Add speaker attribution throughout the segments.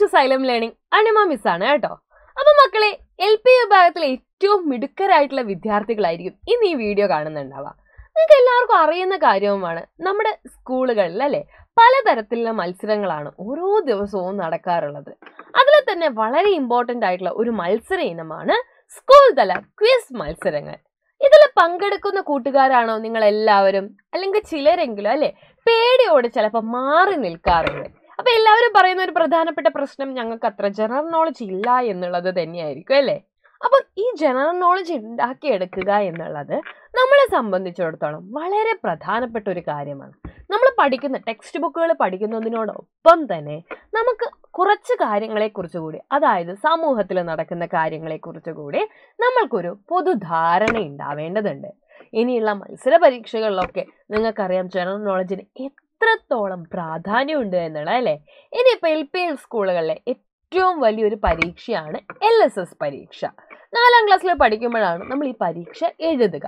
Speaker 1: to Xylem learning Anima miss ആണ് കേട്ടോ അപ്പൊ മക്കളെ എൽ പി വിഭാഗത്തിലെ ഏറ്റവും മിടുക്കരായിട്ടുള്ള വിദ്യാർത്ഥികളായിരിക്കും ഇന്ന് ഈ വീഡിയോ കാണുന്നുണ്ടാവുക നിങ്ങൾക്ക് എല്ലാവർക്കും അറിയുന്ന കാര്യവുമാണ് നമ്മുടെ സ്കൂളുകളിൽ അല്ലെ പലതരത്തിലുള്ള മത്സരങ്ങളാണ് ഓരോ ദിവസവും നടക്കാറുള്ളത് അതിൽ തന്നെ വളരെ ഇമ്പോർട്ടൻ്റ് ആയിട്ടുള്ള ഒരു മത്സര ഇനമാണ് സ്കൂൾ തല ക്വിസ് മത്സരങ്ങൾ ഇതിൽ പങ്കെടുക്കുന്ന കൂട്ടുകാരാണോ നിങ്ങൾ എല്ലാവരും അല്ലെങ്കിൽ ചിലരെങ്കിലും അല്ലെ പേടിയോടെ ചിലപ്പോൾ മാറി നിൽക്കാറുണ്ട് അപ്പൊ എല്ലാവരും പറയുന്ന ഒരു പ്രധാനപ്പെട്ട പ്രശ്നം ഞങ്ങൾക്ക് അത്ര ജനറൽ നോളജ് ഇല്ല എന്നുള്ളത് തന്നെയായിരിക്കും അല്ലേ അപ്പൊ ഈ ജനറൽ നോളജ് ഉണ്ടാക്കിയെടുക്കുക എന്നുള്ളത് നമ്മളെ സംബന്ധിച്ചിടത്തോളം വളരെ പ്രധാനപ്പെട്ട ഒരു കാര്യമാണ് നമ്മൾ പഠിക്കുന്ന ടെക്സ്റ്റ് ബുക്കുകൾ പഠിക്കുന്നതിനോടൊപ്പം തന്നെ നമുക്ക് കുറച്ച് കുറിച്ച് കൂടി അതായത് സമൂഹത്തിൽ നടക്കുന്ന കുറിച്ച് കൂടി നമ്മൾക്കൊരു പൊതുധാരണ ഉണ്ടാവേണ്ടതുണ്ട് ഇനിയുള്ള മത്സര പരീക്ഷകളിലൊക്കെ നിങ്ങൾക്കറിയാം ജനറൽ നോളജിന് എത്രത്തോളം പ്രാധാന്യമുണ്ട് എന്നുള്ളത് അല്ലേ ഇനിയിപ്പോൾ എൽ പി എൽ സ്കൂളുകളിലെ ഏറ്റവും വലിയൊരു പരീക്ഷയാണ് എൽ എസ് എസ് പരീക്ഷ നാലാം ക്ലാസ്സിൽ പഠിക്കുമ്പോഴാണ് നമ്മൾ ഈ പരീക്ഷ എഴുതുക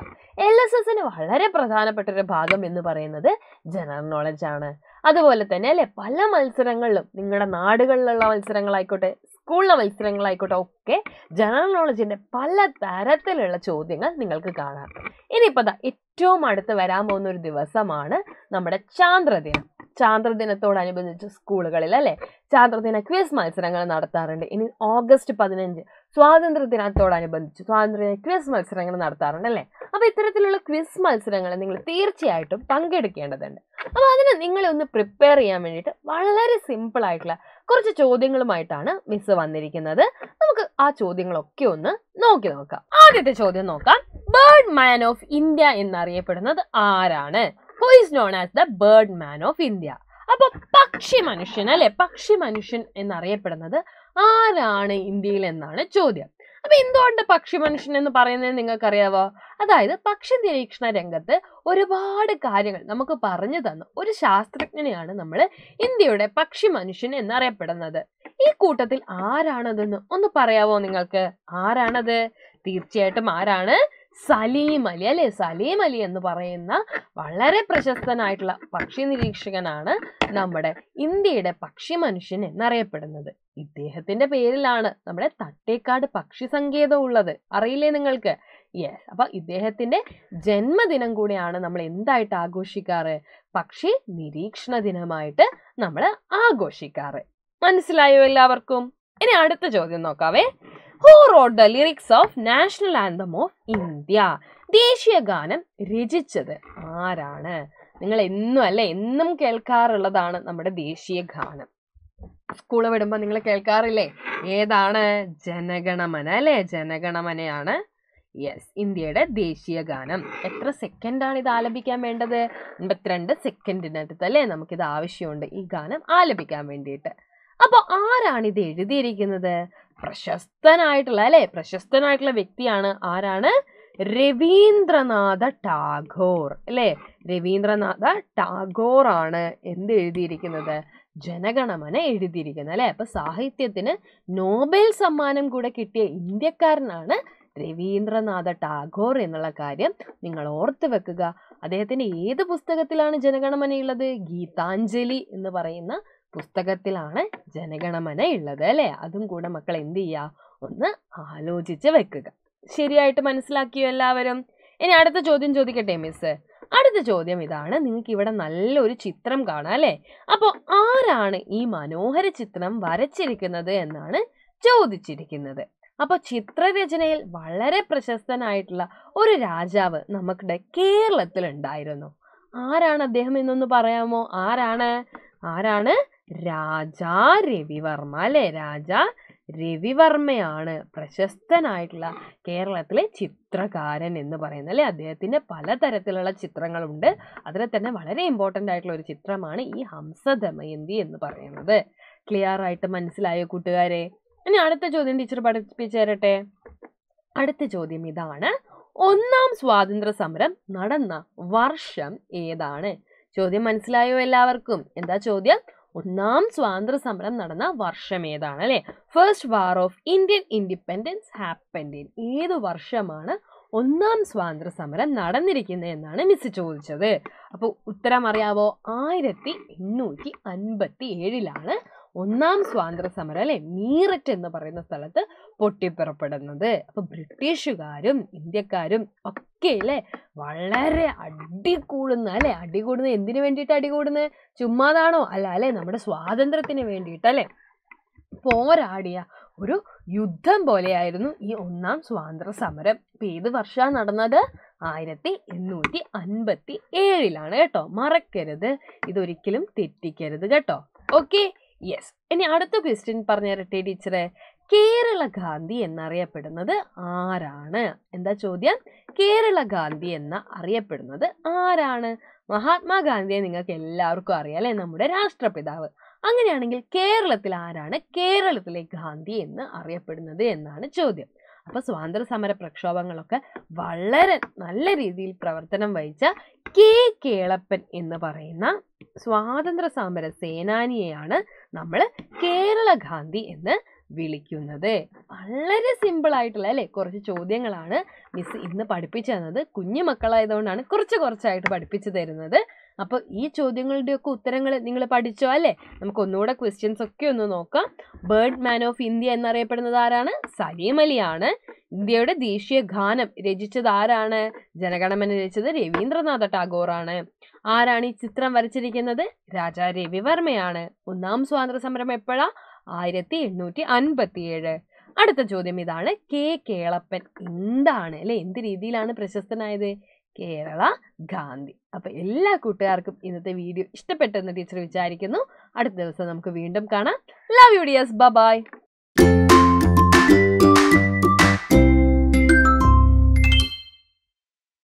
Speaker 1: എൽ എസ് എസിന് വളരെ പ്രധാനപ്പെട്ട ഒരു ഭാഗം എന്ന് പറയുന്നത് ജനറൽ നോളജ് ആണ് അതുപോലെ തന്നെ അല്ലെ പല മത്സരങ്ങളിലും നിങ്ങളുടെ നാടുകളിലുള്ള മത്സരങ്ങളായിക്കോട്ടെ സ്കൂളിലെ മത്സരങ്ങളായിക്കോട്ടെ ഒക്കെ ജനറൽ നോളജിന്റെ പല തരത്തിലുള്ള ചോദ്യങ്ങൾ നിങ്ങൾക്ക് കാണാം ഇനിയിപ്പോൾ ഏറ്റവും അടുത്ത് വരാൻ പോകുന്ന ഒരു ദിവസമാണ് നമ്മുടെ ചാന്ദ്രദിനം ചാന്ദ്രദിനത്തോടനുബന്ധിച്ച് സ്കൂളുകളിൽ അല്ലേ ചാന്ദ്രദിന ക്വിസ് മത്സരങ്ങൾ നടത്താറുണ്ട് ഇനി ഓഗസ്റ്റ് പതിനഞ്ച് സ്വാതന്ത്ര്യ ദിനത്തോടനുബന്ധിച്ച് സ്വാതന്ത്ര്യ ക്വിസ് മത്സരങ്ങൾ നടത്താറുണ്ട് അല്ലേ അപ്പോൾ ഇത്തരത്തിലുള്ള ക്വിസ് മത്സരങ്ങൾ നിങ്ങൾ തീർച്ചയായിട്ടും പങ്കെടുക്കേണ്ടതുണ്ട് അപ്പോൾ അതിന് നിങ്ങളെ ഒന്ന് പ്രിപ്പയർ ചെയ്യാൻ വേണ്ടിയിട്ട് വളരെ സിമ്പിൾ ആയിട്ടുള്ള കുറച്ച് ചോദ്യങ്ങളുമായിട്ടാണ് മിസ് വന്നിരിക്കുന്നത് നമുക്ക് ആ ചോദ്യങ്ങളൊക്കെ ഒന്ന് നോക്കി നോക്കാം ആദ്യത്തെ ചോദ്യം നോക്കാം ബേർഡ് മാൻ ഓഫ് ഇന്ത്യ എന്നറിയപ്പെടുന്നത് ആരാണ് who is known as the bird man of India അപ്പോൾ പക്ഷി മനുഷ്യൻ അല്ലെ പക്ഷി മനുഷ്യൻ എന്നറിയപ്പെടുന്നത് ആരാണ് ഇന്ത്യയിൽ എന്നാണ് ചോദ്യം അപ്പൊ എന്തുകൊണ്ട് പക്ഷി മനുഷ്യൻ എന്ന് പറയുന്നത് നിങ്ങൾക്കറിയാവോ അതായത് പക്ഷി നിരീക്ഷണ രംഗത്ത് ഒരുപാട് കാര്യങ്ങൾ നമുക്ക് പറഞ്ഞു തന്ന ഒരു ശാസ്ത്രജ്ഞനെയാണ് നമ്മൾ ഇന്ത്യയുടെ പക്ഷി മനുഷ്യൻ എന്നറിയപ്പെടുന്നത് ഈ കൂട്ടത്തിൽ ആരാണതെന്ന് ഒന്ന് പറയാവോ നിങ്ങൾക്ക് ആരാണത് തീർച്ചയായിട്ടും ആരാണ് സലീം അലി അല്ലെ സലീം അലി എന്ന് പറയുന്ന വളരെ പ്രശസ്തനായിട്ടുള്ള പക്ഷി നിരീക്ഷകനാണ് നമ്മുടെ ഇന്ത്യയുടെ പക്ഷി മനുഷ്യൻ എന്നറിയപ്പെടുന്നത് ഇദ്ദേഹത്തിന്റെ പേരിലാണ് നമ്മുടെ തട്ടേക്കാട് പക്ഷി സങ്കേതം ഉള്ളത് അറിയില്ലേ നിങ്ങൾക്ക് യെസ് അപ്പൊ ഇദ്ദേഹത്തിന്റെ ജന്മദിനം കൂടിയാണ് നമ്മൾ എന്തായിട്ട് ആഘോഷിക്കാറ് പക്ഷി നിരീക്ഷണ ദിനമായിട്ട് നമ്മൾ ആഘോഷിക്കാറ് മനസ്സിലായോ എല്ലാവർക്കും ഇനി അടുത്ത ചോദ്യം നോക്കാവേ who wrote the lyrics of national anthem of India ദേശീയ ഗാനം രചിച്ചത് ആരാണ് നിങ്ങൾ എന്നും അല്ലെ എന്നും കേൾക്കാറുള്ളതാണ് നമ്മുടെ ദേശീയ ഗാനം സ്കൂള് വിടുമ്പോൾ നിങ്ങൾ കേൾക്കാറില്ലേ ഏതാണ് ജനഗണമന അല്ലേ ജനഗണമനയാണ് യെസ് ഇന്ത്യയുടെ ദേശീയ ഗാനം എത്ര സെക്കൻഡാണ് ഇത് ആലപിക്കാൻ വേണ്ടത് അൻപത്തിരണ്ട് സെക്കൻഡിനടുത്ത് അല്ലേ നമുക്കിത് ആവശ്യമുണ്ട് ഈ ഗാനം ആലപിക്കാൻ വേണ്ടിയിട്ട് അപ്പോൾ ആരാണ് ഇത് എഴുതിയിരിക്കുന്നത് പ്രശസ്തനായിട്ടുള്ള അല്ലെ പ്രശസ്തനായിട്ടുള്ള വ്യക്തിയാണ് ആരാണ് രവീന്ദ്രനാഥ ടാഗോർ അല്ലെ രവീന്ദ്രനാഥ ടാഗോർ ആണ് എന്ത് എഴുതിയിരിക്കുന്നത് ജനഗണമന എഴുതിയിരിക്കുന്നത് അല്ലെ അപ്പൊ സാഹിത്യത്തിന് നോബൽ സമ്മാനം കൂടെ കിട്ടിയ ഇന്ത്യക്കാരനാണ് രവീന്ദ്രനാഥ ടാഗോർ എന്നുള്ള കാര്യം നിങ്ങൾ ഓർത്തു വെക്കുക അദ്ദേഹത്തിന്റെ ഏത് പുസ്തകത്തിലാണ് ജനഗണമനയുള്ളത് ഗീതാഞ്ജലി എന്ന് പറയുന്ന പുസ്തകത്തിലാണ് ജനഗണമന ഉള്ളത് അല്ലേ അതും കൂടെ മക്കൾ എന്ത് ചെയ്യുക ഒന്ന് ആലോചിച്ച് വെക്കുക ശരിയായിട്ട് മനസ്സിലാക്കിയോ എല്ലാവരും ഇനി അടുത്ത ചോദ്യം ചോദിക്കട്ടെ മിസ് അടുത്ത ചോദ്യം ഇതാണ് നിങ്ങൾക്ക് ഇവിടെ നല്ലൊരു ചിത്രം കാണാം അല്ലേ അപ്പോൾ ആരാണ് ഈ മനോഹര ചിത്രം വരച്ചിരിക്കുന്നത് എന്നാണ് ചോദിച്ചിരിക്കുന്നത് അപ്പോൾ ചിത്രരചനയിൽ വളരെ പ്രശസ്തനായിട്ടുള്ള ഒരു രാജാവ് നമുക്കിടെ കേരളത്തിൽ ഉണ്ടായിരുന്നു ആരാണ് അദ്ദേഹം എന്നൊന്ന് പറയാമോ ആരാണ് ആരാണ് രാജാ രവിവർമ്മ അല്ലെ രാജാ രവിവർമ്മയാണ് പ്രശസ്തനായിട്ടുള്ള കേരളത്തിലെ ചിത്രകാരൻ എന്ന് പറയുന്നത് അല്ലെ അദ്ദേഹത്തിൻ്റെ പലതരത്തിലുള്ള ചിത്രങ്ങളുണ്ട് അതിൽ തന്നെ വളരെ ഇമ്പോർട്ടൻ്റ് ആയിട്ടുള്ള ഒരു ചിത്രമാണ് ഈ ഹംസധമയന്തി എന്ന് പറയുന്നത് ക്ലിയർ ആയിട്ട് മനസ്സിലായ കൂട്ടുകാരെ ഇനി അടുത്ത ചോദ്യം ടീച്ചർ പഠിപ്പിച്ചു തരട്ടെ അടുത്ത ചോദ്യം ഇതാണ് ഒന്നാം സ്വാതന്ത്ര്യ സമരം നടന്ന വർഷം ഏതാണ് ചോദ്യം മനസ്സിലായോ എല്ലാവർക്കും എന്താ ചോദ്യം ഒന്നാം സ്വാതന്ത്ര്യ സമരം നടന്ന വർഷം ഏതാണ് അല്ലേ first war of Indian independence happened in ഏത് വർഷമാണ് ഒന്നാം സ്വാതന്ത്ര്യ സമരം നടന്നിരിക്കുന്നത് എന്നാണ് മിസ് ചോദിച്ചത് അപ്പോൾ ഉത്തരം അറിയാവോ ആയിരത്തി എണ്ണൂറ്റി അൻപത്തി ഏഴിലാണ് ഒന്നാം സ്വാതന്ത്ര്യ സമരം അല്ലെ മീററ്റ് എന്ന് പറയുന്ന സ്ഥലത്ത് പൊട്ടിപ്പുറപ്പെടുന്നത് അപ്പൊ ബ്രിട്ടീഷുകാരും ഇന്ത്യക്കാരും ഒക്കെ അല്ലേ വളരെ അടി കൂടുന്ന അല്ലേ അടി കൂടുന്ന എന്തിനു വേണ്ടിയിട്ട് അടി കൂടുന്നത് ചുമ്മാതാണോ അല്ല അല്ലേ നമ്മുടെ സ്വാതന്ത്ര്യത്തിന് വേണ്ടിയിട്ട് അല്ലേ പോരാടിയ ഒരു യുദ്ധം പോലെയായിരുന്നു ഈ ഒന്നാം സ്വാതന്ത്ര്യ സമരം ഇപ്പം ഏത് വർഷമാണ് നടന്നത് ആയിരത്തി എണ്ണൂറ്റി അൻപത്തി ഏഴിലാണ് കേട്ടോ മറക്കരുത് ഇതൊരിക്കലും തെറ്റിക്കരുത് കേട്ടോ ഓക്കെ യെസ് ഇനി അടുത്ത ക്വസ്റ്റ്യൻ പറഞ്ഞു തരട്ടെ ടീച്ചറെ കേരള ഗാന്ധി എന്നറിയപ്പെടുന്നത് ആരാണ് എന്താ ചോദ്യം കേരള ഗാന്ധി എന്ന അറിയപ്പെടുന്നത് ആരാണ് മഹാത്മാഗാന്ധിയെ നിങ്ങൾക്ക് എല്ലാവർക്കും അറിയാം അല്ലെ നമ്മുടെ രാഷ്ട്രപിതാവ് അങ്ങനെയാണെങ്കിൽ കേരളത്തിൽ ആരാണ് കേരളത്തിലെ ഗാന്ധി എന്ന് അറിയപ്പെടുന്നത് എന്നാണ് ചോദ്യം അപ്പോൾ സ്വാതന്ത്ര്യ സമര പ്രക്ഷോഭങ്ങളൊക്കെ വളരെ നല്ല രീതിയിൽ പ്രവർത്തനം വഹിച്ച കെ കേളപ്പൻ എന്ന് പറയുന്ന സ്വാതന്ത്ര്യ സമര സേനാനിയെയാണ് നമ്മൾ കേരള ഗാന്ധി എന്ന് വിളിക്കുന്നത് വളരെ സിമ്പിൾ ആയിട്ടുള്ള അല്ലേ കുറച്ച് ചോദ്യങ്ങളാണ് മിസ് ഇന്ന് പഠിപ്പിച്ചു തന്നത് കുഞ്ഞു മക്കളായതുകൊണ്ടാണ് കുറച്ച് കുറച്ചായിട്ട് പഠിപ്പിച്ചു തരുന്നത് അപ്പോൾ ഈ ചോദ്യങ്ങളുടെയൊക്കെ ഉത്തരങ്ങൾ നിങ്ങൾ പഠിച്ചോ അല്ലേ നമുക്ക് ഒന്നുകൂടെ ക്വസ്റ്റ്യൻസ് ഒക്കെ ഒന്ന് നോക്കാം ബേർഡ് മാൻ ഓഫ് ഇന്ത്യ എന്നറിയപ്പെടുന്നത് ആരാണ് സലീം അലിയാണ് ഇന്ത്യയുടെ ദേശീയ ഗാനം രചിച്ചത് ആരാണ് ജനഗണമന രചിച്ചത് രവീന്ദ്രനാഥ ടാഗോറാണ് ആരാണ് ഈ ചിത്രം വരച്ചിരിക്കുന്നത് രാജാ രവിവർമ്മയാണ് ഒന്നാം സ്വാതന്ത്ര്യ സമരം എപ്പോഴാണ് ആയിരത്തി എണ്ണൂറ്റി അൻപത്തിയേഴ് അടുത്ത ചോദ്യം ഇതാണ് കെ കേളപ്പൻ എന്താണ് അല്ലെ എന്ത് രീതിയിലാണ് പ്രശസ്തനായത് കേരള ഗാന്ധി അപ്പൊ എല്ലാ കൂട്ടുകാർക്കും ഇന്നത്തെ വീഡിയോ ഇഷ്ടപ്പെട്ടെന്ന് ടീച്ചർ വിചാരിക്കുന്നു അടുത്ത ദിവസം നമുക്ക് വീണ്ടും കാണാം ലവ് യു ഡിയേഴ്സ് ബൈ